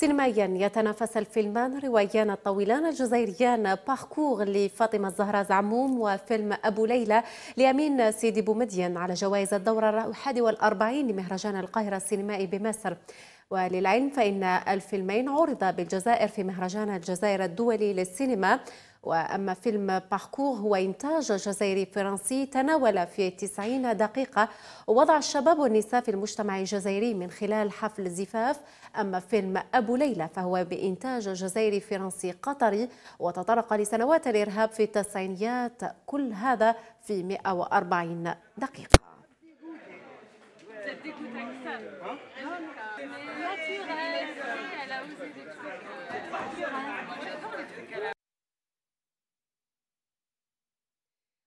سينمائيا يتنافس الفيلمان روايان الطويلان الجزائريان باركور لفاطمة الزهراء زعموم وفيلم أبو ليلى لأمين سيدي بومدين على جوائز الدورة الحادي والأربعين لمهرجان القاهرة السينمائي بمصر وللعلم فإن الفيلمين عرضا بالجزائر في مهرجان الجزائر الدولي للسينما وأما فيلم باركور هو إنتاج جزائري فرنسي تناول في 90 دقيقة وضع الشباب والنساء في المجتمع الجزائري من خلال حفل زفاف أما فيلم أبو ليلى فهو بإنتاج جزائري فرنسي قطري وتطرق لسنوات الإرهاب في التسعينيات كل هذا في 140 دقيقة elle a osé des trucs.